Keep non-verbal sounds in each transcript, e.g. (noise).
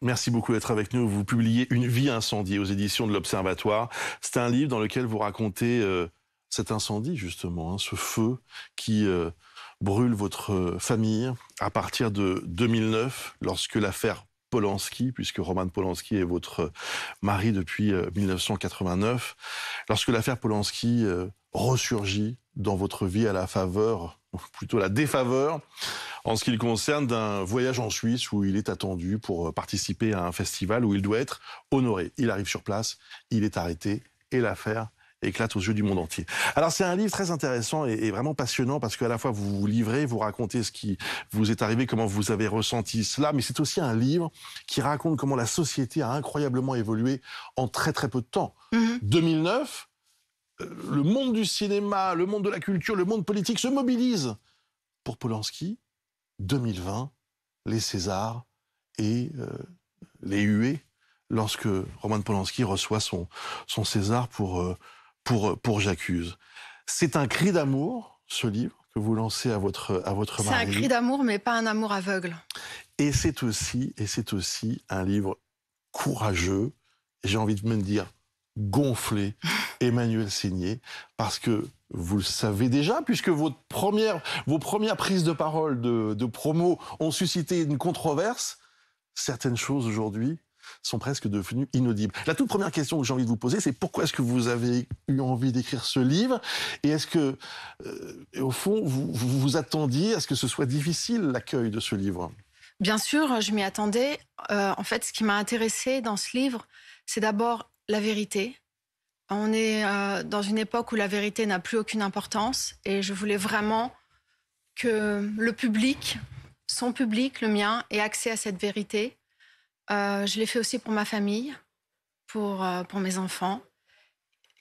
Merci beaucoup d'être avec nous. Vous publiez Une vie incendiée aux éditions de l'Observatoire. C'est un livre dans lequel vous racontez euh, cet incendie, justement, hein, ce feu qui euh, brûle votre famille à partir de 2009, lorsque l'affaire Polanski, puisque Roman Polanski est votre mari depuis 1989, euh, lorsque l'affaire Polanski ressurgit dans votre vie à la faveur plutôt la défaveur en ce qui concerne d'un voyage en Suisse où il est attendu pour participer à un festival où il doit être honoré. Il arrive sur place, il est arrêté et l'affaire éclate aux yeux du monde entier. Alors c'est un livre très intéressant et, vraiment passionnant parce qu'à la fois vous vous livrez, vous racontez ce qui vous est arrivé, comment vous avez ressenti cela, mais c'est aussi un livre qui raconte comment la société a incroyablement évolué en très très peu de temps. 2009, mm-hmm le monde du cinéma, le monde de la culture, le monde politique se mobilise. pour Polanski, 2020, les Césars et euh, les huées, lorsque Roman Polanski reçoit son, son César pour, euh, pour, pour J'accuse. C'est un cri d'amour, ce livre, que vous lancez à votre, à votre mari. C'est un cri d'amour, mais pas un amour aveugle. Et c'est aussi, et c'est aussi un livre courageux, j'ai envie de me dire gonflé, (laughs) Emmanuel Signé, parce que vous le savez déjà, puisque vos premières prises de parole de, promo ont suscité une controverse. Certaines choses aujourd'hui sont presque devenues inaudibles. La toute première question que j'ai envie de vous poser, c'est pourquoi est-ce que vous avez eu envie d'écrire ce livre Et est-ce que, euh, au fond, vous, vous attendiez à ce que ce soit difficile l'accueil de ce livre Bien sûr, je m'y attendais. Euh, en fait, ce qui m'a intéressé dans ce livre, c'est d'abord la vérité, on est euh, dans une époque où la vérité n'a plus aucune importance et je voulais vraiment que le public, son public, le mien, ait accès à cette vérité. Euh, je l'ai fait aussi pour ma famille, pour, euh, mes enfants.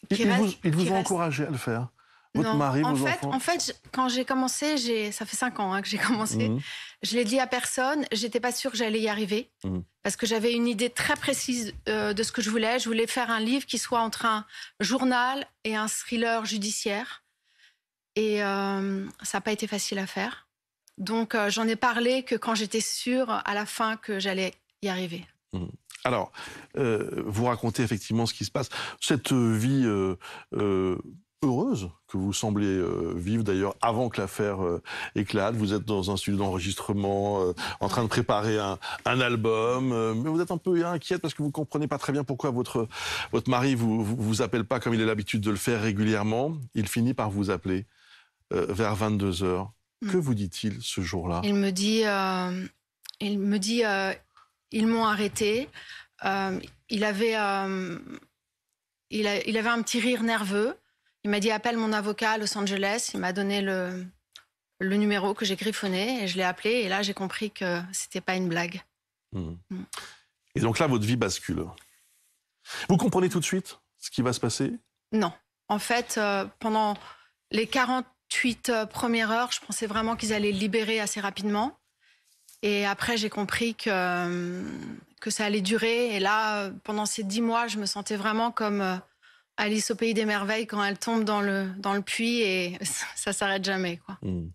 Ils, vous, vous, ont à le faire votre mari, en fait, En fait, quand j'ai commencé, ça fait cinq ans hein, que j'ai (laughs) commencé, mmh. je l'ai dit à personne, j'étais pas sûre que j'allais y arriver, mmh. parce que j'avais une idée très précise euh, de ce que je voulais. Je voulais faire un livre qui soit entre un journal et un thriller judiciaire. Et euh, ça n'a pas été facile à faire. Donc euh, j'en ai parlé que quand j'étais sûre à la fin que j'allais y arriver. Mmh. Alors, vous racontez effectivement ce qui se passe. Cette vie heureuse que vous semblez euh, vivre d'ailleurs avant que l'affaire euh, éclate. Vous êtes dans un studio d'enregistrement, euh, en train de préparer un, album, mais vous êtes un peu inquiète parce que vous comprenez pas très bien pourquoi votre votre mari vous vous, appelle pas comme il a l'habitude de le faire régulièrement. Il finit par vous appeler vers 22 heures. Mm. Que vous dit-il ce jour-là Il me dit, il me dit, ils m'ont arrêté. il avait il, il avait un petit rire nerveux. Il m'a dit appelle mon avocat à Los Angeles. Il m'a donné le, le numéro que j'ai griffonné et je l'ai appelé. Et là, j'ai compris que c'était pas une blague. Mmh. Mmh. Et donc là, votre vie bascule. Vous comprenez tout de suite ce qui va se passer Non. En fait, euh, pendant les 48 euh, premières heures, je pensais vraiment qu'ils allaient libérer assez rapidement. Et après, j'ai compris que, euh, que ça allait durer. Et là, pendant ces 10 mois, je me sentais vraiment comme Alice au pays des merveilles quand elle tombe dans le, dans le puits et (laughs) ça, s'arrête jamais. Quoi. Hmm.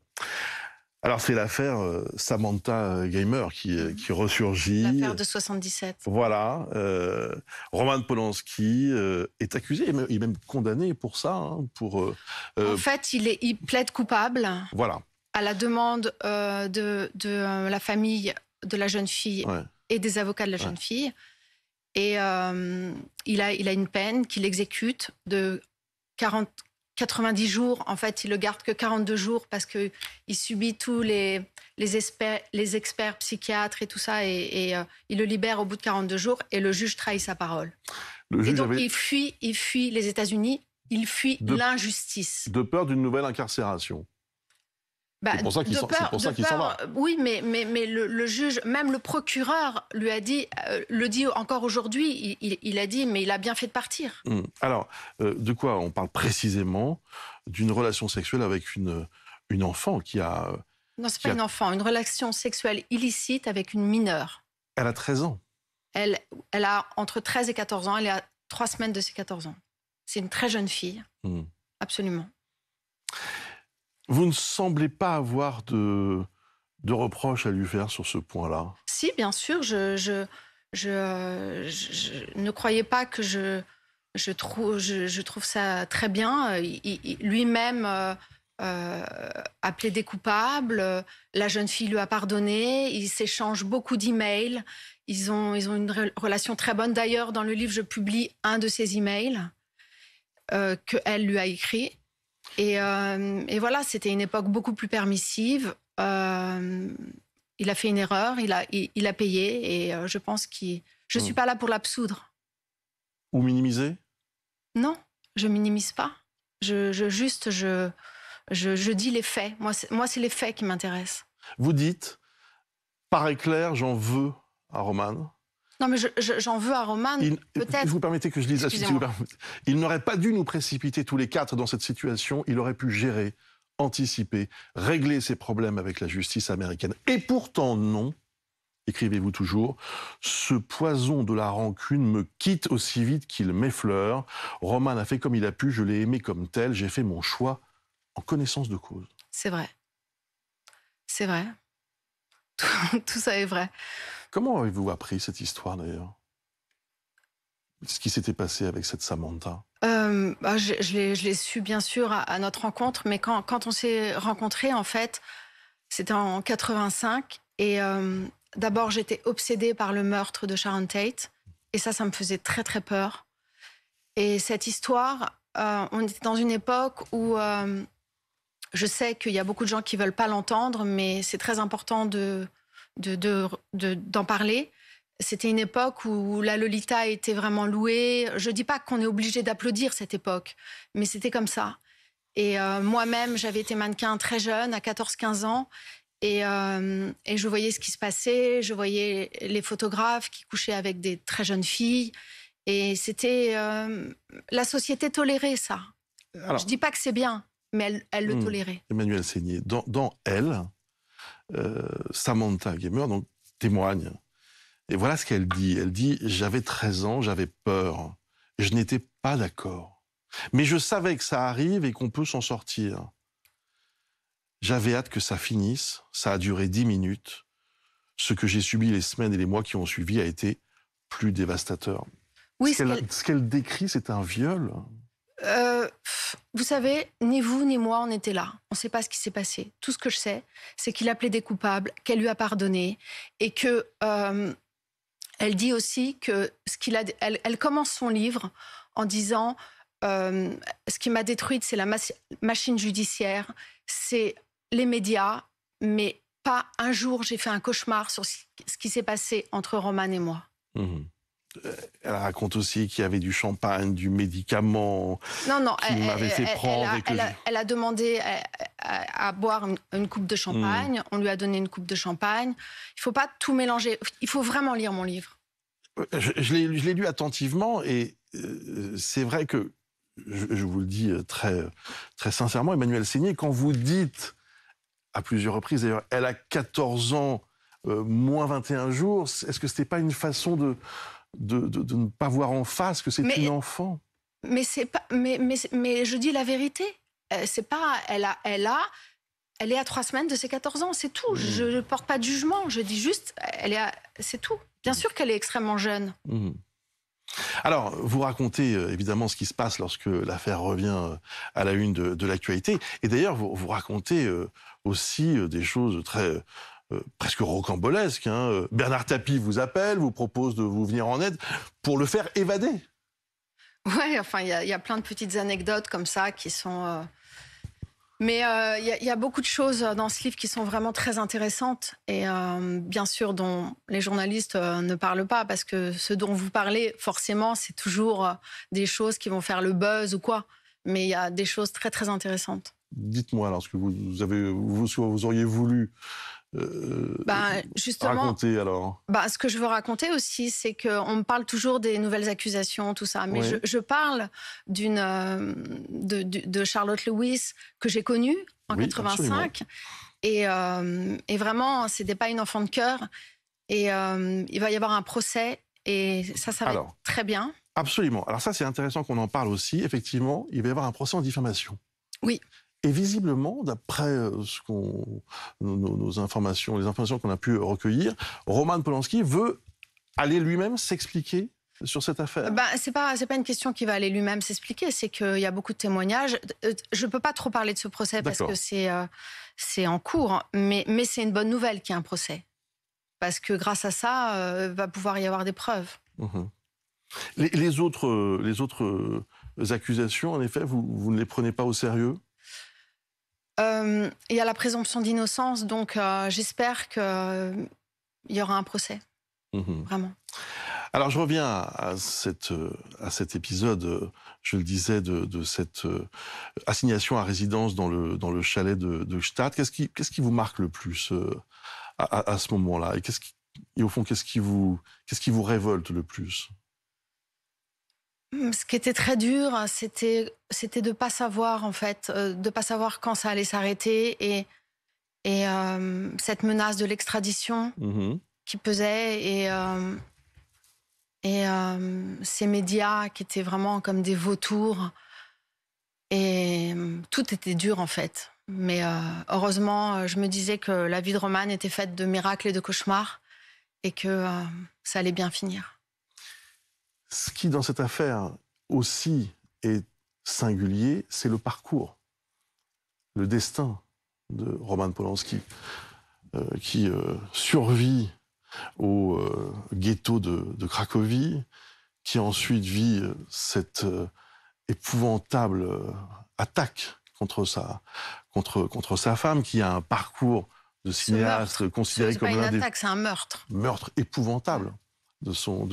Alors c'est l'affaire euh, Samantha Gamer qui, euh, qui ressurgit. L'affaire de 77. Voilà. Euh, Roman Polanski euh, est accusé, il est même condamné pour ça. Hein, pour, en fait, il, plaide coupable. Voilà. À la demande de, la famille de la jeune fille et des avocats de la jeune fille. Et euh, il, a, il a une peine qu'il exécute de 40, 90 jours. En fait, il le garde que 42 jours parce qu'il subit tous les, les, experts, les experts psychiatres et tout ça. Et, euh, il le libère au bout de 42 jours et le juge trahit sa parole. et donc, il, fuit, il fuit les États-Unis, il fuit l'injustice. De peur d'une nouvelle incarcération. Bah, c'est pour ça qu'il s'en Oui, mais, le, juge, même le procureur lui a dit, euh, le dit encore aujourd'hui, il, a dit, mais il a bien fait de partir. Hmm. Alors, euh, de quoi on parle précisément D'une relation sexuelle avec une, une enfant qui a... Non, c'est pas une enfant, une relation sexuelle illicite avec une mineure. Elle a 13 ans. Elle, elle a entre 13 et 14 ans, elle a à 3 semaines de ses 14 ans. C'est une très jeune fille, hmm. absolument. Vous ne semblez pas avoir de, de reproches à lui faire sur ce point-là. Si, bien sûr, je, je, euh, ne croyais pas que je, je, trouve, je, trouve ça très bien. Lui-même euh, des euh, a plaidé la jeune fille lui a pardonné, ils s'échangent beaucoup d'emails, ils ont, ils ont une relation très bonne. D'ailleurs, dans le livre, je publie un de ses emails euh, qu'elle lui a écrit. Euh, et, voilà, c'était une époque beaucoup plus permissive. Euh, il a fait une erreur, il a, il, a payé, et euh, je pense que Je ne suis hmm. pas là pour l'absoudre. Ou minimiser Non, je minimise pas. Je, juste, je, je, je, dis les faits. Moi, c'est les faits qui m'intéressent. Vous dites, par éclair, j'en veux à Roman. Non, mais j'en veux à Roman, peut-être. Vous permettez que je lise la suite. Il n'aurait pas dû nous précipiter tous les quatre dans cette situation. Il aurait pu gérer, anticiper, régler ses problèmes avec la justice américaine. Et pourtant, non. Écrivez-vous toujours, ce poison de la rancune me quitte aussi vite qu'il m'effleure. Roman a fait comme il a pu, je l'ai aimé comme tel, j'ai fait mon choix en connaissance de cause. C'est vrai. C'est vrai. (laughs) tout ça est vrai. Comment avez-vous appris cette histoire d'ailleurs ce qui s'était passé avec cette Samantha euh, bah, Je, l'ai su bien sûr à, notre rencontre, mais quand, on s'est rencontrés, en fait, c'était en 85. Et euh, d'abord, j'étais obsédée par le meurtre de Sharon Tate. Et ça, ça me faisait très, très peur. Et cette histoire, euh, on était dans une époque où je sais qu'il y a beaucoup de gens qui veulent pas l'entendre, mais c'est très important de, d'en de, parler. C'était une époque où la Lolita était vraiment louée. Je ne dis pas qu'on est obligé d'applaudir cette époque, mais c'était comme ça. Et euh, moi-même, j'avais été mannequin très jeune, à 14-15 ans, euh, et, je voyais ce qui se passait. Je voyais les photographes qui couchaient avec des très jeunes filles, et c'était euh, la société tolérait ça. Je ne dis pas que c'est bien, mais elle, le hmm. tolérait. Emmanuel Seigné, dans Elle, euh, Samantha Gamer donc, témoigne. Et voilà ce qu'elle dit. Elle dit, j'avais 13 ans, j'avais peur. Je n'étais pas d'accord. Mais je savais que ça arrive et qu'on peut s'en sortir. J'avais hâte que ça finisse. Ça a duré 10 minutes. Ce que j'ai subi les semaines et les mois qui ont suivi a été plus dévastateur. Oui, ce qu'elle décrit, c'est un viol. Euh, vous savez, ni vous ni moi, on était là. On ne sait pas ce qui s'est passé. Tout ce que je sais, c'est qu'il a plaidé coupable, qu'elle lui a pardonné et que euh, elle dit aussi que ce qu'il a. Elle, commence son livre en disant euh, ce qui m'a détruite, c'est la machine judiciaire, c'est les médias, mais pas un jour j'ai fait un cauchemar sur ce qui s'est passé entre Roman et moi. Mmh elle raconte aussi qu'il y avait du champagne, du médicament non, non, qui m'avait fait prendre. Elle a, a, demandé euh, euh, à, boire une, coupe de champagne. Hmm. On lui a donné une coupe de champagne. Il ne faut pas tout mélanger. Il faut vraiment lire mon livre. Euh, je, l'ai lu attentivement et c'est vrai que, je, vous le dis très, très sincèrement, Emmanuel Seigné, quand vous dites à plusieurs reprises, d'ailleurs, elle a 14 ans, moins 21 jours, est-ce que ce n'était pas une façon de, de, ne pas voir en face que c'est une enfant. Mais, c'est pas, mais, mais, je dis la vérité. Euh, c'est pas. Elle a. Elle a elle est à trois semaines de ses 14 ans, c'est tout. Mmh. Je ne porte pas de jugement, je dis juste, elle est, c'est tout. Bien sûr qu'elle est extrêmement jeune. Mmh. Alors, vous racontez euh, évidemment ce qui se passe lorsque l'affaire revient euh, à la une de, l'actualité. Et d'ailleurs, vous, racontez aussi des choses très euh, presque rocambolesque. Hein. Bernard Tapie vous appelle, vous propose de vous venir en aide pour le faire évader. Oui, enfin, il y, a plein de petites anecdotes comme ça qui sont. Euh, mais euh, il y, a beaucoup de choses dans ce livre qui sont vraiment très intéressantes et bien sûr dont les journalistes ne parlent pas parce que ce dont vous parlez, forcément, c'est toujours des choses qui vont faire le buzz ou quoi. Mais il y a des choses très très intéressantes. Dites-moi alors ce que vous, avez, vous auriez voulu euh, bah, euh, justement, bah, Ce que je veux raconter aussi, c'est qu'on me parle toujours des nouvelles accusations, tout ça. Mais je, parle d'une, euh, de, Charlotte Lewis que j'ai connue en 85. Euh, et, vraiment, ce n'était pas une enfant de cœur. Et il va y avoir un procès. Et ça, ça va très bien. Absolument. Alors ça, c'est intéressant qu'on en parle aussi. Effectivement, il va y avoir un procès en diffamation. Oui. Et visiblement, d'après euh, ce qu'on, nos, informations, les informations qu'on a pu recueillir, Roman Polanski veut aller lui-même s'expliquer sur cette affaire bah, Ce n'est pas, pas, une question qui va aller lui-même s'expliquer, c'est qu'il y a beaucoup de témoignages. Euh, euh, je ne peux pas trop parler de ce procès parce que c'est c'est en cours, mais, mais c'est une bonne nouvelle qu'il y ait un procès. Parce que grâce à ça, il va pouvoir y avoir des preuves. Mmh les, les, autres, les autres accusations, en effet, vous, vous ne les prenez pas au sérieux euh, il y a la présomption d'innocence, donc euh, j'espère qu'il euh, y aura un procès. Mhm. Vraiment. Alors je reviens à, cette, euh, à cet épisode, je le disais, de, cette assignation à résidence dans le, dans le chalet de, de Stade. Qu'est-ce qui, qu'est-ce qui vous marque le plus à, ce moment-là Et, quest et au fond, qu'est-ce qui, vous, qu'est-ce qui vous révolte le plus Mmh, ce qui était très dur, c'était c'était de pas savoir en fait, euh, de pas savoir quand ça allait s'arrêter et euh, cette menace de l'extradition mmh qui pesait et euh, et ces médias qui étaient vraiment comme des vautours et tout était dur en fait. Mais heureusement, je me disais que la vie de Romane était faite de miracles et de cauchemars et que ça allait bien finir. Ce qui, dans cette affaire aussi, est singulier, c'est le parcours, le destin de Roman Polanski, euh, qui euh, survit au euh, ghetto de, Cracovie, qui ensuite vit cette épouvantable attaque contre sa, femme, qui a un parcours de cinéaste considéré comme des... C'est un meurtre. Meurtre épouvantable de,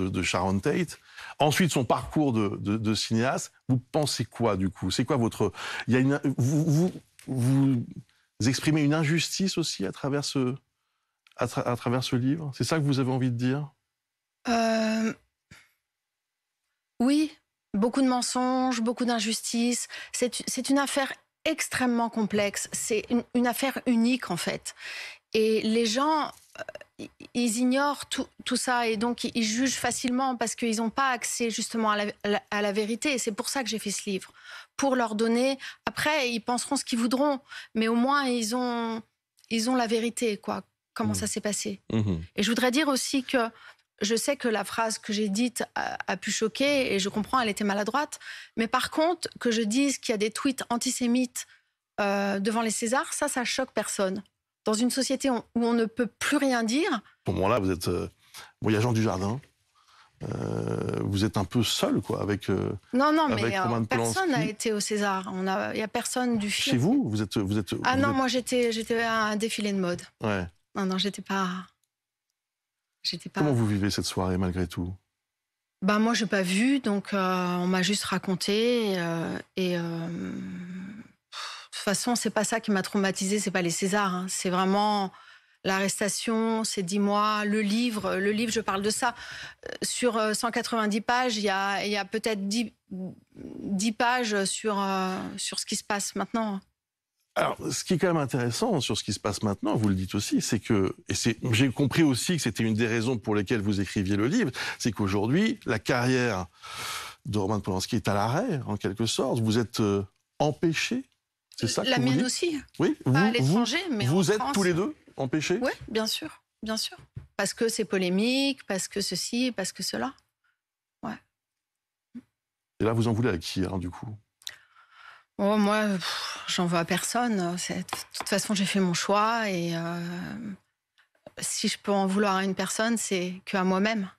de Sharon Tate. Ensuite, son parcours de, cinéaste, vous pensez quoi du coup C'est quoi votre. Il y a une... vous, vous, exprimez une injustice aussi à travers ce, à, travers ce livre C'est ça que vous avez envie de dire euh, Oui, beaucoup de mensonges, beaucoup d'injustices. C'est une affaire extrêmement complexe. C'est une, une affaire unique en fait. Et les gens euh, ils ignorent tout, ça et donc ils jugent facilement parce qu'ils n'ont pas accès justement à la, vérité. Et c'est pour ça que j'ai fait ce livre, pour leur donner. Après, ils penseront ce qu'ils voudront, mais au moins ils ont, ils ont la vérité, quoi. Comment mmh. ça s'est passé. Mmh. Et je voudrais dire aussi que je sais que la phrase que j'ai dite a, pu choquer et je comprends, elle était maladroite. Mais par contre, que je dise qu'il y a des tweets antisémites euh, devant les Césars, ça, ça choque personne dans une société où on ne peut plus rien dire. Pour moi là vous êtes euh, voyageant du jardin. Euh, vous êtes un peu seul, quoi, avec. Euh, non, non, mais personne n'a été au César. il n'y a personne du film. Chez vous, vous êtes, vous êtes. Ah non, moi j'étais, j'étais à un défilé de mode. Ouais. Non, non, j'étais pas. J'étais pas. Comment vous vivez cette soirée malgré tout Bah moi j'ai pas vu, donc on m'a juste raconté et façon, c'est pas ça qui m'a traumatisé. c'est pas les Césars. Hein. C'est vraiment l'arrestation, c'est dix mois, le livre. Le livre, je parle de ça. Euh, sur 190 euh, pages, il y a, peut-être 10, pages sur, euh, sur ce qui se passe maintenant. Alors, ce qui est quand même intéressant sur ce qui se passe maintenant, vous le dites aussi, c'est que, et j'ai compris aussi que c'était une des raisons pour lesquelles vous écriviez le livre, c'est qu'aujourd'hui, la carrière de Roman Polanski est à l'arrêt, en quelque sorte. Vous êtes empêché la mienne aussi. Oui, vous, Pas mais Vous êtes tous les deux empêchés Oui, bien sûr, bien sûr. Parce que c'est polémique, parce que ceci, parce que cela. Ouais. Et là, vous en voulez à qui, du coup Oh, moi, j'en veux à personne. De toute façon, j'ai fait mon choix et euh, si je peux en vouloir à une personne, c'est qu'à moi-même.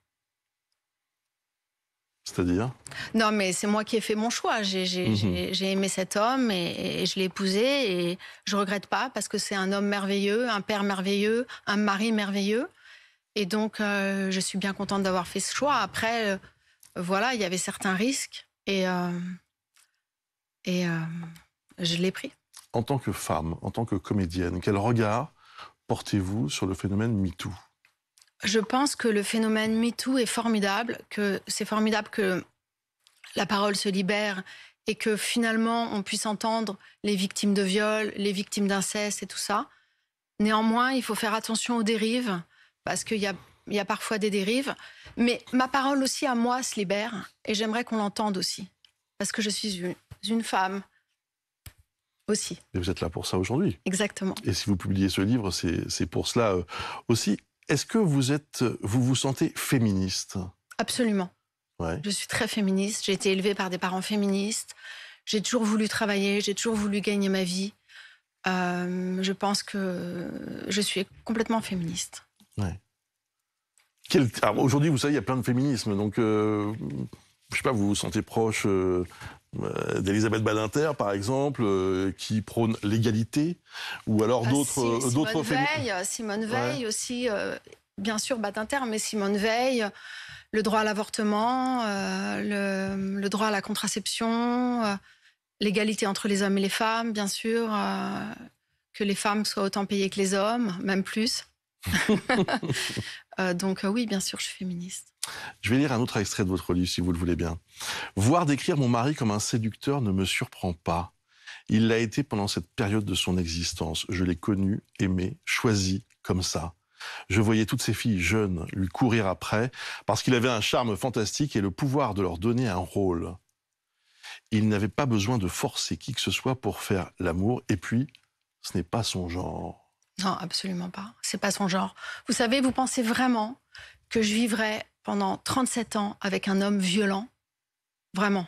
C'est-à-dire Non, mais c'est moi qui ai fait mon choix. J'ai mhm. aimé cet homme et, je l'ai épousé et je regrette pas parce que c'est un homme merveilleux, un père merveilleux, un mari merveilleux. Et donc, euh, je suis bien contente d'avoir fait ce choix. Après, euh, voilà, il y avait certains risques et, euh, et je l'ai pris. En tant que femme, en tant que comédienne, quel regard portez-vous sur le phénomène MeToo je pense que le phénomène MeToo est formidable, que c'est formidable que la parole se libère et que finalement on puisse entendre les victimes de viol, les victimes d'inceste et tout ça. Néanmoins, il faut faire attention aux dérives parce qu'il y a, parfois des dérives. Mais ma parole aussi à moi se libère et j'aimerais qu'on l'entende aussi parce que je suis une, une femme aussi. Et vous êtes là pour ça aujourd'hui. Exactement. Et si vous publiez ce livre, c'est pour cela euh, aussi. Est-ce que vous êtes, vous vous sentez féministe Absolument. Je suis très féministe. J'ai été élevée par des parents féministes. J'ai toujours voulu travailler. J'ai toujours voulu gagner ma vie. Euh, je pense que je suis complètement féministe. Aujourd'hui, vous savez, il y a plein de féminisme. Donc, je euh, je sais pas, vous vous sentez proche euh, euh, d'Elisabeth Badinter, par exemple, euh, qui prône l'égalité, ou alors ah, d'autres... Euh, d'autres Simone, Veil, aussi, bien sûr Badinter, mais Simone Veil, le droit à l'avortement, le, droit à la contraception, l'égalité entre les hommes et les femmes, bien sûr, que les femmes soient autant payées que les hommes, même plus. (laughs) (laughs) Euh, donc euh, oui, bien sûr, je suis féministe. Je vais lire un autre extrait de votre livre, si vous le voulez bien. Voir décrire mon mari comme un séducteur ne me surprend pas. Il l'a été pendant cette période de son existence. Je l'ai connu, aimé, choisi comme ça. Je voyais toutes ces filles jeunes lui courir après parce qu'il avait un charme fantastique et le pouvoir de leur donner un rôle. Il n'avait pas besoin de forcer qui que ce soit pour faire l'amour et puis ce n'est pas son genre. Non, absolument pas. C'est pas son genre. Vous savez, vous pensez vraiment que je vivrais pendant 37 ans avec un homme violent Vraiment.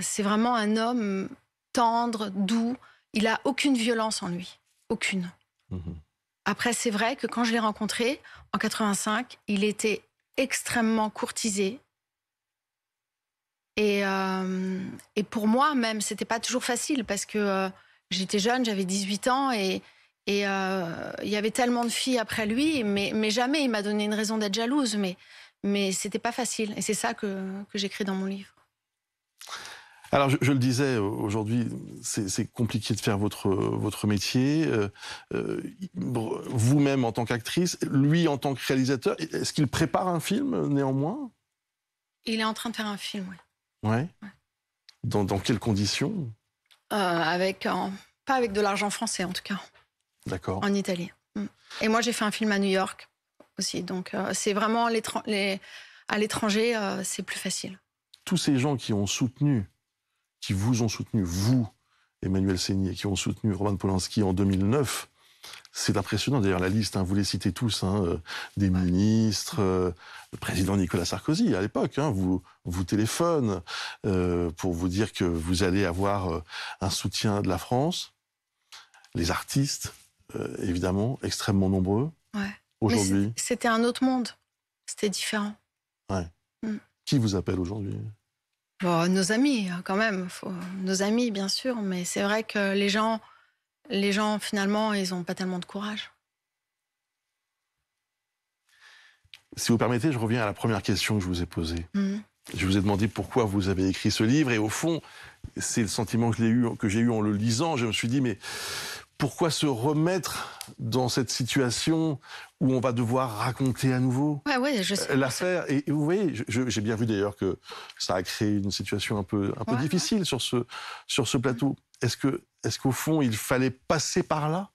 C'est vraiment un homme tendre, doux. Il a aucune violence en lui. Aucune. Mm-hmm. Après, c'est vrai que quand je l'ai rencontré en 85, il était extrêmement courtisé. Euh, et, pour moi même, c'était pas toujours facile parce que euh, J'étais jeune, j'avais 18 ans et, et euh, il y avait tellement de filles après lui, mais, jamais il m'a donné une raison d'être jalouse. Mais, mais c'était pas facile. Et c'est ça que, j'écris dans mon livre. Alors, je, le disais, aujourd'hui, c'est compliqué de faire votre, votre métier. Euh, euh, vous-même en tant qu'actrice, lui en tant que réalisateur, est-ce qu'il prépare un film néanmoins Il est en train de faire un film, oui. Oui Dans, dans quelles conditions euh, avec pas avec de l'argent français en tout cas. D'accord. En Italie. Mm. Et moi j'ai fait un film à New York aussi, donc euh, c'est vraiment à l'étranger euh, c'est plus facile. Tous ces gens qui ont soutenu, qui vous ont soutenu, vous, Emmanuel Seigny, qui ont soutenu Roman Polanski en 2009, c'est impressionnant d'ailleurs la liste, hein. vous les citez tous, hein, euh, des ministres, euh, le président Nicolas Sarkozy à l'époque, hein. vous vous téléphone euh, pour vous dire que vous allez avoir un soutien de la France, les artistes évidemment extrêmement nombreux. Aujourd'hui, c'était un autre monde, c'était différent. Mm. Qui vous appelle aujourd'hui bon, Nos amis quand même, nos amis bien sûr, mais c'est vrai que les gens les gens, finalement, ils n'ont pas tellement de courage. Si vous permettez, je reviens à la première question que je vous ai posée. Mm. Je vous ai demandé pourquoi vous avez écrit ce livre, et au fond, c'est le sentiment que j'ai eu, en le lisant. Je me suis dit, mais pourquoi se remettre dans cette situation où on va devoir raconter à nouveau euh, l'affaire. Et, vous voyez, j'ai bien vu d'ailleurs que ça a créé une situation un peu, difficile Sur, ce, plateau. Est-ce qu'au fond, il fallait passer par là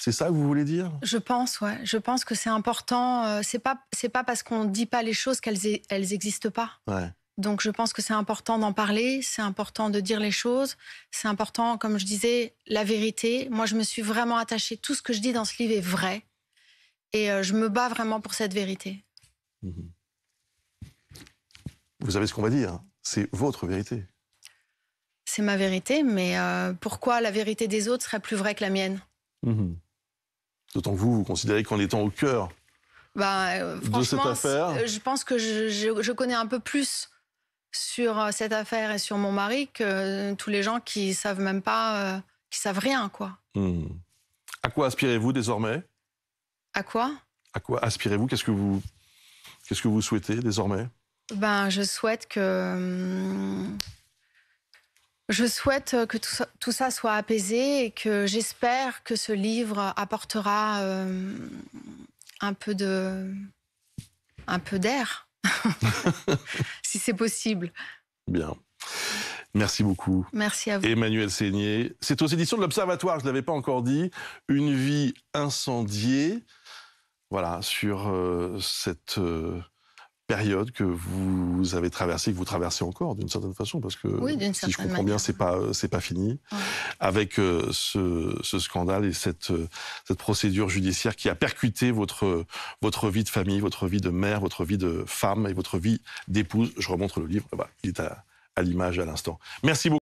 c'est ça que vous voulez dire Je pense, ouais. Je pense que c'est important. Euh, c'est pas, c'est pas parce qu'on ne dit pas les choses qu'elles, elles existent pas. Donc je pense que c'est important d'en parler, c'est important de dire les choses, c'est important, comme je disais, la vérité. Moi, je me suis vraiment attachée. Tout ce que je dis dans ce livre est vrai. Et euh, je me bats vraiment pour cette vérité. Mm-hmm. Vous savez ce qu'on va dire, hein. c'est votre vérité. C'est ma vérité, mais euh, pourquoi la vérité des autres serait plus vraie que la mienne mm-hmm. D'autant que vous, vous considérez qu'en étant au cœur bah, euh, de cette affaire. Je pense que je, connais un peu plus sur cette affaire et sur mon mari que tous les gens qui savent même pas, qui qui savent rien, quoi. Mm. À quoi aspirez-vous désormais à quoi À quoi aspirez-vous Qu'est-ce que vous qu'est-ce que vous souhaitez désormais Ben, je souhaite que hum, je souhaite que tout ça, soit apaisé et que j'espère que ce livre apportera hum, un peu de un peu d'air, (laughs) si c'est possible. Bien. Merci beaucoup. Merci à vous. Emmanuel Seigné. C'est aux éditions de l'Observatoire, je ne l'avais pas encore dit. Une vie incendiée voilà, sur euh, cette euh, période que vous avez traversée, que vous traversez encore d'une certaine façon, parce que si je comprends bien, c'est pas euh, c'est pas fini avec ce, ce, scandale et cette cette procédure judiciaire qui a percuté votre votre vie de famille, votre vie de mère, votre vie de femme et votre vie d'épouse. Je remontre le livre, il est à, à l'image à l'instant. Merci beaucoup.